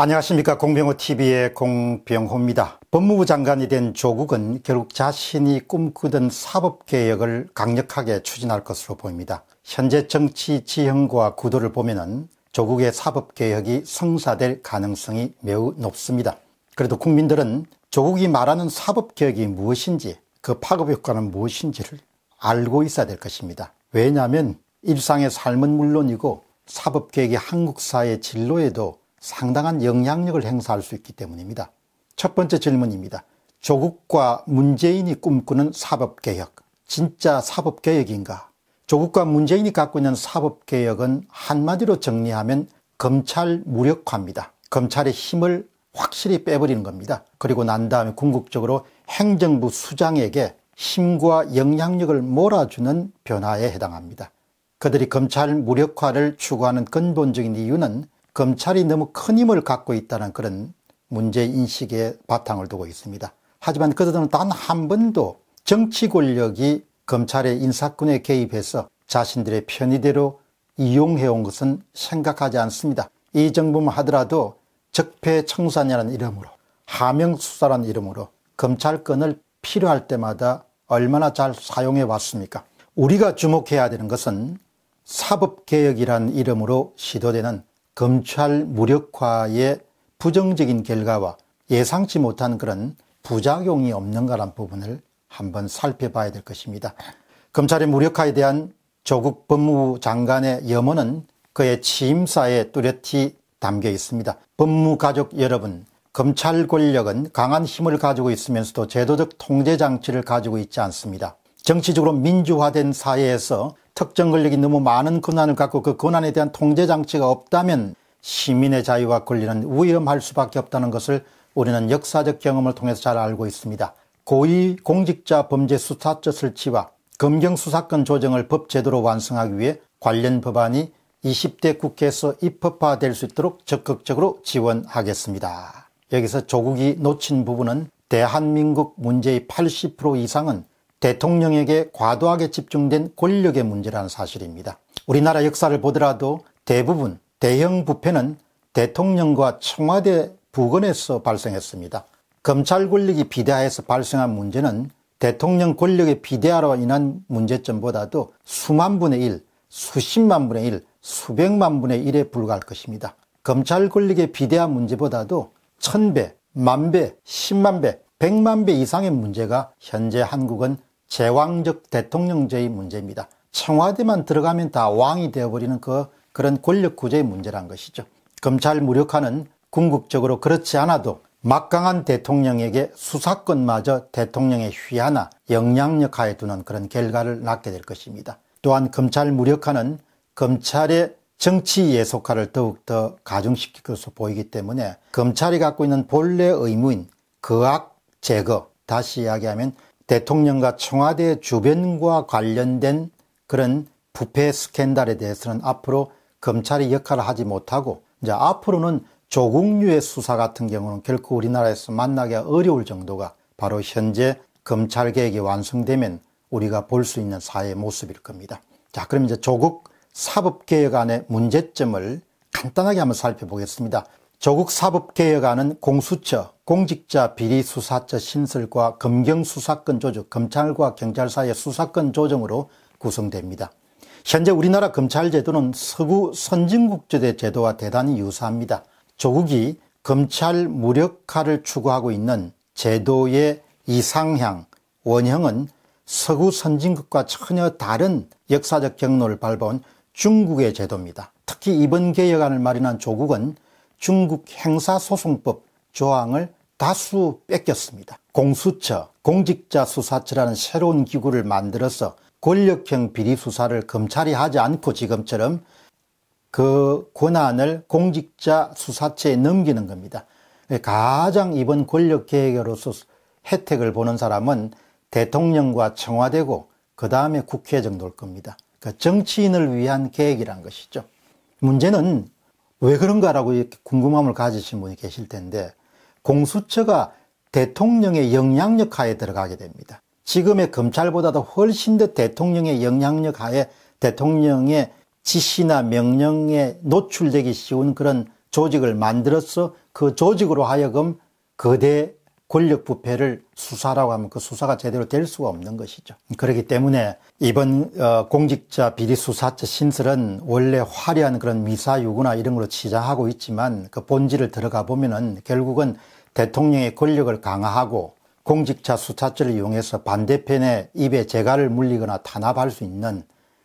안녕하십니까 공병호TV의 공병호입니다. 법무부 장관이 된 조국은 결국 자신이 꿈꾸던 사법개혁을 강력하게 추진할 것으로 보입니다. 현재 정치 지형과 구도를 보면 은 조국의 사법개혁이 성사될 가능성이 매우 높습니다. 그래도 국민들은 조국이 말하는 사법개혁이 무엇인지 그 파급효과는 무엇인지를 알고 있어야 될 것입니다. 왜냐하면 일상의 삶은 물론이고 사법개혁이 한국 사회 진로에도 상당한 영향력을 행사할 수 있기 때문입니다. 첫 번째 질문입니다. 조국과 문재인이 꿈꾸는 사법개혁, 진짜 사법개혁인가? 조국과 문재인이 갖고 있는 사법개혁은 한마디로 정리하면 검찰 무력화입니다. 검찰의 힘을 확실히 빼버리는 겁니다. 그리고 난 다음에 궁극적으로 행정부 수장에게 힘과 영향력을 몰아주는 변화에 해당합니다. 그들이 검찰 무력화를 추구하는 근본적인 이유는 검찰이 너무 큰 힘을 갖고 있다는 그런 문제인식의 바탕을 두고 있습니다. 하지만 그들은 단 한 번도 정치 권력이 검찰의 인사권에 개입해서 자신들의 편의대로 이용해온 것은 생각하지 않습니다. 이 정부만 하더라도 적폐청산이라는 이름으로 하명수사라는 이름으로 검찰권을 필요할 때마다 얼마나 잘 사용해 왔습니까? 우리가 주목해야 되는 것은 사법개혁이라는 이름으로 시도되는 검찰 무력화의 부정적인 결과와 예상치 못한 그런 부작용이 없는가란 부분을 한번 살펴봐야 될 것입니다. 검찰의 무력화에 대한 조국 법무부 장관의 염원은 그의 취임사에 뚜렷이 담겨 있습니다. 법무가족 여러분, 검찰 권력은 강한 힘을 가지고 있으면서도 제도적 통제 장치를 가지고 있지 않습니다. 정치적으로 민주화된 사회에서 특정 권력이 너무 많은 권한을 갖고 그 권한에 대한 통제 장치가 없다면 시민의 자유와 권리는 위험할 수밖에 없다는 것을 우리는 역사적 경험을 통해서 잘 알고 있습니다. 고위 공직자 범죄 수사 처설치와 검경 수사권 조정을 법 제도로 완성하기 위해 관련 법안이 20대 국회에서 입법화될 수 있도록 적극적으로 지원하겠습니다. 여기서 조국이 놓친 부분은 대한민국 문제의 80% 이상은 대통령에게 과도하게 집중된 권력의 문제라는 사실입니다. 우리나라 역사를 보더라도 대부분 대형 부패는 대통령과 청와대 부근에서 발생했습니다. 검찰 권력이 비대하에서 발생한 문제는 대통령 권력의 비대화로 인한 문제점보다도 수만 분의 일, 수십만 분의 일, 수백만 분의 일에 불과할 것입니다. 검찰 권력의 비대화 문제보다도 천배, 만배, 십만배, 백만배 이상의 문제가 현재 한국은 제왕적 대통령제의 문제입니다. 청와대만 들어가면 다 왕이 되어버리는 그, 그런 권력 구조의 문제란 것이죠. 검찰 무력화는 궁극적으로 그렇지 않아도 막강한 대통령에게 수사권마저 대통령의 휘하나 영향력 하에 두는 그런 결과를 낳게 될 것입니다. 또한 검찰 무력화는 검찰의 정치 예속화를 더욱더 가중시킬 것으로 보이기 때문에 검찰이 갖고 있는 본래 의무인 거악 제거, 다시 이야기하면 대통령과 청와대 주변과 관련된 그런 부패 스캔들에 대해서는 앞으로 검찰이 역할을 하지 못하고 이제 앞으로는 조국류의 수사 같은 경우는 결코 우리나라에서 만나기가 어려울 정도가 바로 현재 검찰 개혁이 완성되면 우리가 볼 수 있는 사회의 모습일 겁니다. 자, 그럼 이제 조국 사법개혁안의 문제점을 간단하게 한번 살펴보겠습니다. 조국 사법개혁안은 공수처, 공직자 비리 수사처 신설과 검경 수사권 조정, 검찰과 경찰 사의 수사권 조정으로 구성됩니다. 현재 우리나라 검찰 제도는 서구 선진국제대 제도와 대단히 유사합니다. 조국이 검찰 무력화를 추구하고 있는 제도의 이상향, 원형은 서구 선진국과 전혀 다른 역사적 경로를 밟아온 중국의 제도입니다. 특히 이번 개혁안을 마련한 조국은 중국 행사소송법 조항을 다수 뺏겼습니다. 공수처, 공직자 수사처라는 새로운 기구를 만들어서 권력형 비리 수사를 검찰이 하지 않고 지금처럼 그 권한을 공직자 수사처에 넘기는 겁니다. 가장 이번 권력 계획으로서 혜택을 보는 사람은 대통령과 청와대고 그 다음에 국회 정도일 겁니다. 그 정치인을 위한 계획이란 것이죠. 문제는 왜 그런가라고 이렇게 궁금함을 가지신 분이 계실 텐데 공수처가 대통령의 영향력 하에 들어가게 됩니다. 지금의 검찰보다도 훨씬 더 대통령의 영향력 하에 대통령의 지시나 명령에 노출되기 쉬운 그런 조직을 만들어서 그 조직으로 하여금 거대 권력 부패를 수사라고 하면 그 수사가 제대로 될 수가 없는 것이죠. 그렇기 때문에 이번 어, 공직자 비리 수사처 신설은 원래 화려한 그런 미사유구나 이런 걸로 치장하고 있지만 그 본질을 들어가 보면은 결국은 대통령의 권력을 강화하고 공직자 수사처를 이용해서 반대편의 입에 재갈을 물리거나 탄압할 수 있는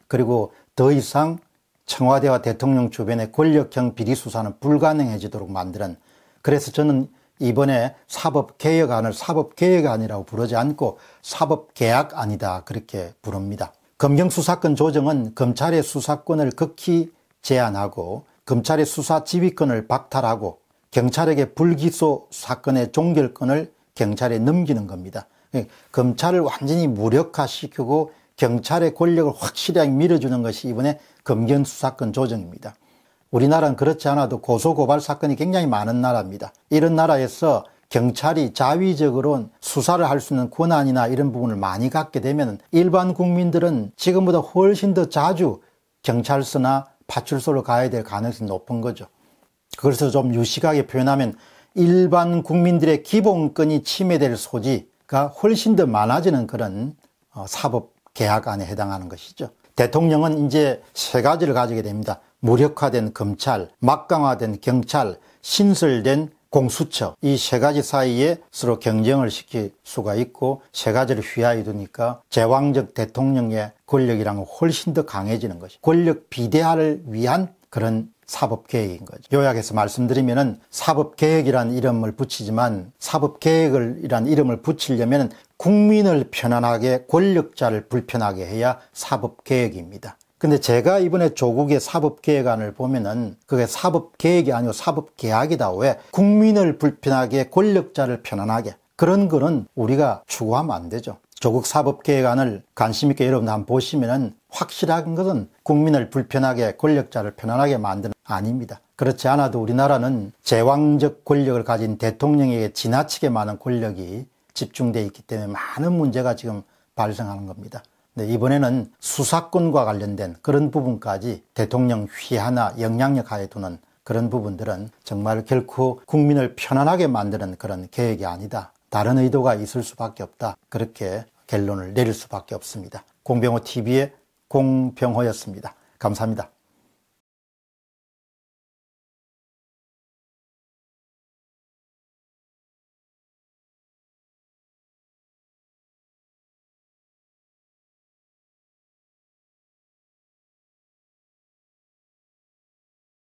그리고 더 이상 청와대와 대통령 주변의 권력형 비리 수사는 불가능해지도록 만드는 그래서 저는 이번에 사법개혁안을 사법개혁안이라고 부르지 않고 사법계약안이다 그렇게 부릅니다. 검경수사권 조정은 검찰의 수사권을 극히 제한하고 검찰의 수사 지휘권을 박탈하고 경찰에게 불기소 사건의 종결권을 경찰에 넘기는 겁니다. 예, 검찰을 완전히 무력화시키고 경찰의 권력을 확실하게 밀어주는 것이 이번에 검경수사권 조정입니다. 우리나라는 그렇지 않아도 고소고발 사건이 굉장히 많은 나라입니다. 이런 나라에서 경찰이 자위적으로 수사를 할 수 있는 권한이나 이런 부분을 많이 갖게 되면 일반 국민들은 지금보다 훨씬 더 자주 경찰서나 파출소로 가야 될 가능성이 높은 거죠. 그래서 좀 유식하게 표현하면 일반 국민들의 기본권이 침해될 소지가 훨씬 더 많아지는 그런 어, 사법 계약안에 해당하는 것이죠. 대통령은 이제 세 가지를 가지게 됩니다. 무력화된 검찰, 막강화된 경찰, 신설된 공수처 이 세 가지 사이에 서로 경쟁을 시킬 수가 있고 세 가지를 휘하해 두니까 제왕적 대통령의 권력이랑은 훨씬 더 강해지는 것이 권력 비대화를 위한 그런 사법계획인 거죠. 요약해서 말씀드리면은 사법계획이란 이름을 붙이지만 사법개혁이란 이름을 붙이려면 국민을 편안하게 권력자를 불편하게 해야 사법계획입니다 근데 제가 이번에 조국의 사법개혁안을 보면은 그게 사법개혁이 아니고 사법계약이다. 왜? 국민을 불편하게 권력자를 편안하게. 그런 거는 우리가 추구하면 안 되죠. 조국 사법개혁안을 관심있게 여러분 한번 보시면은 확실한 것은 국민을 불편하게 권력자를 편안하게 만드는 아닙니다. 그렇지 않아도 우리나라는 제왕적 권력을 가진 대통령에게 지나치게 많은 권력이 집중돼 있기 때문에 많은 문제가 지금 발생하는 겁니다. 네, 이번에는 수사권과 관련된 그런 부분까지 대통령 휘하나 영향력 하에 두는 그런 부분들은 정말 결코 국민을 편안하게 만드는 그런 계획이 아니다. 다른 의도가 있을 수밖에 없다. 그렇게 결론을 내릴 수밖에 없습니다. 공병호 TV의 공병호였습니다. 감사합니다.